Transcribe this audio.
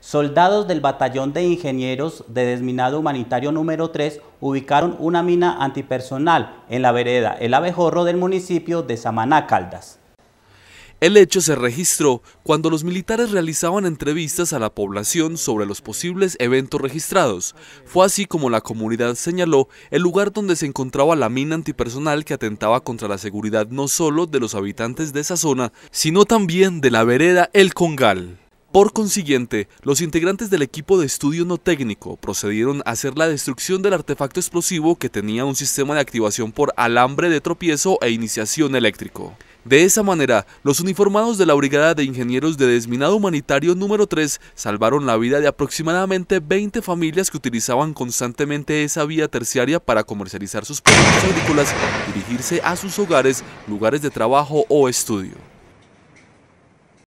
Soldados del Batallón de Ingenieros de Desminado Humanitario número 3 ubicaron una mina antipersonal en la vereda El Abejorro del municipio de Samaná Caldas. El hecho se registró cuando los militares realizaban entrevistas a la población sobre los posibles eventos registrados. Fue así como la comunidad señaló el lugar donde se encontraba la mina antipersonal que atentaba contra la seguridad no solo de los habitantes de esa zona, sino también de la vereda El Congal. Por consiguiente, los integrantes del equipo de estudio no técnico procedieron a hacer la destrucción del artefacto explosivo que tenía un sistema de activación por alambre de tropiezo e iniciación eléctrico. De esa manera, los uniformados de la Brigada de Ingenieros de Desminado Humanitario número 3 salvaron la vida de aproximadamente 20 familias que utilizaban constantemente esa vía terciaria para comercializar sus productos agrícolas, dirigirse a sus hogares, lugares de trabajo o estudio.